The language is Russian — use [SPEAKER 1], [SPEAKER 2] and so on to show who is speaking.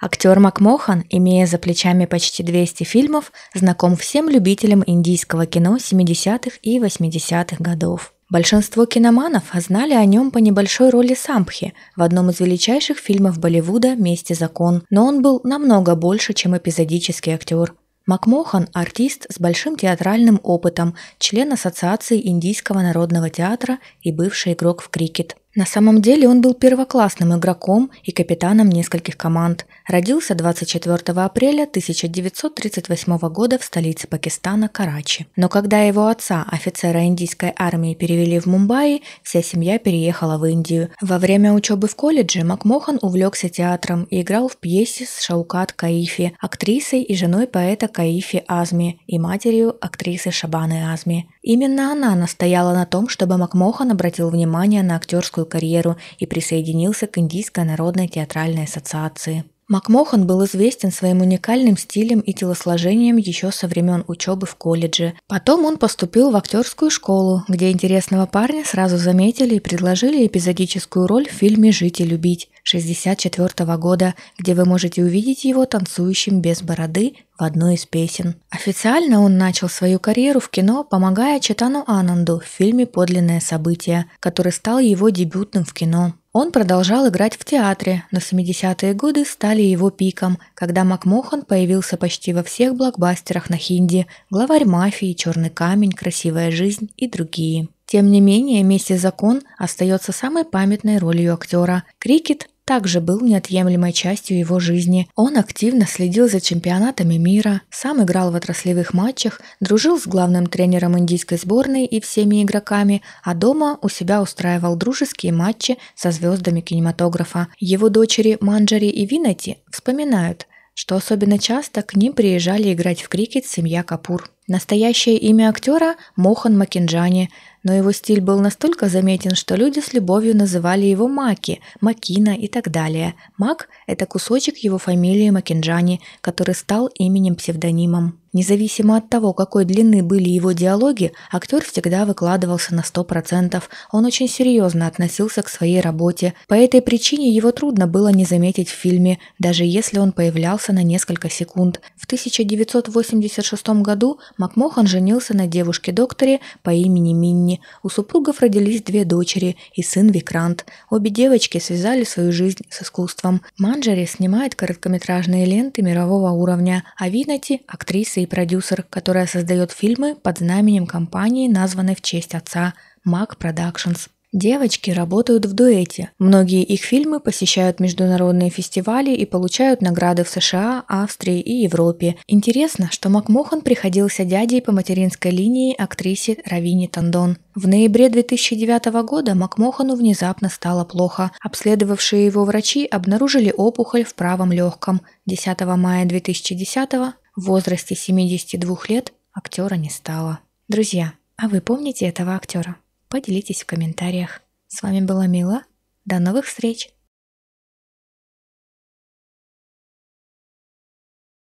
[SPEAKER 1] Актер Макмохан, имея за плечами почти 200 фильмов, знаком всем любителям индийского кино 70-х и 80-х годов. Большинство киноманов знали о нем по небольшой роли Сампхи в одном из величайших фильмов Болливуда «Месть и закон», но он был намного больше, чем эпизодический актер. Макмохан – артист с большим театральным опытом, член Ассоциации Индийского народного театра и бывший игрок в крикет. На самом деле он был первоклассным игроком и капитаном нескольких команд. Родился 24 апреля 1938 года в столице Пакистана Карачи. Но когда его отца, офицера индийской армии, перевели в Мумбаи, вся семья переехала в Индию. Во время учебы в колледже Макмохан увлекся театром и играл в пьесе с Шаукат Каифи, актрисой и женой поэта Каифи Азми и матерью актрисы Шабаны Азми. Именно она настояла на том, чтобы Макмохан обратил внимание на актерскую карьеру и присоединился к Индийской народной театральной ассоциации. Макмохан был известен своим уникальным стилем и телосложением еще со времен учебы в колледже. Потом он поступил в актерскую школу, где интересного парня сразу заметили и предложили эпизодическую роль в фильме «Жить и любить». 64 года, где вы можете увидеть его танцующим без бороды в одной из песен. Официально он начал свою карьеру в кино, помогая Читану Ананду в фильме «Подлинное событие», который стал его дебютным в кино. Он продолжал играть в театре, но 70-е годы стали его пиком, когда Макмохан появился почти во всех блокбастерах на хинди «Главарь мафии», «Черный камень», «Красивая жизнь» и другие. Тем не менее, «Месть и закон» остается самой памятной ролью актера. Крикет также был неотъемлемой частью его жизни. Он активно следил за чемпионатами мира, сам играл в отраслевых матчах, дружил с главным тренером индийской сборной и всеми игроками, а дома у себя устраивал дружеские матчи со звездами кинематографа. Его дочери Манджари и Винати вспоминают, что особенно часто к ним приезжали играть в крикет семья Капур. Настоящее имя актера – Мохан Макинджани, но его стиль был настолько заметен, что люди с любовью называли его Маки, Макина и так далее. Мак – это кусочек его фамилии Макинджани, который стал именем-псевдонимом. Независимо от того, какой длины были его диалоги, актер всегда выкладывался на 100%. Он очень серьезно относился к своей работе. По этой причине его трудно было не заметить в фильме, даже если он появлялся на несколько секунд. В 1986 году Макмохан женился на девушке-докторе по имени Минни. У супругов родились две дочери и сын Викрант. Обе девочки связали свою жизнь с искусством. Манджери снимает короткометражные ленты мирового уровня, а Винати – актриса и продюсер, которая создает фильмы под знаменем компании, названной в честь отца – Мак Productions. Девочки работают в дуэте. Многие их фильмы посещают международные фестивали и получают награды в США, Австрии и Европе. Интересно, что Макмохан приходился дядей по материнской линии актрисе Равини Тандон. В ноябре 2009 года Макмохану внезапно стало плохо. Обследовавшие его врачи обнаружили опухоль в правом легком. 10 мая 2010 в возрасте 72 лет актера не стало. Друзья, а вы помните этого актера? поделитесь в комментариях. С вами была Мила. До новых встреч!